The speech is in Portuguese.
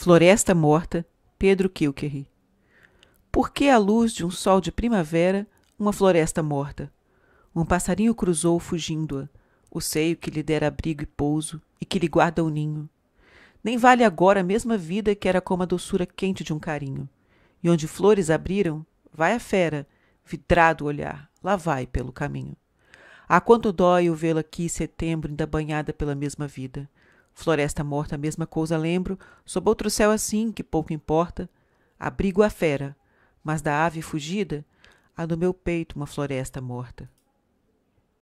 Floresta Morta, Pedro Kilkerry. Por que, à luz de um sol de primavera, uma floresta morta? Um passarinho cruzou fugindo-a, o seio que lhe dera abrigo e pouso, e que lhe guarda o ninho. Nem vale agora a mesma vida que era como a doçura quente de um carinho. E onde flores abriram, vai a fera, vidrado o olhar, lá vai pelo caminho. Ah, quanto dói o vê-la aqui, setembro, ainda banhada pela mesma vida. Floresta morta, a mesma coisa, lembro, sob outro céu assim, que pouco importa. Abrigo a fera, mas da ave fugida, há no meu peito uma floresta morta.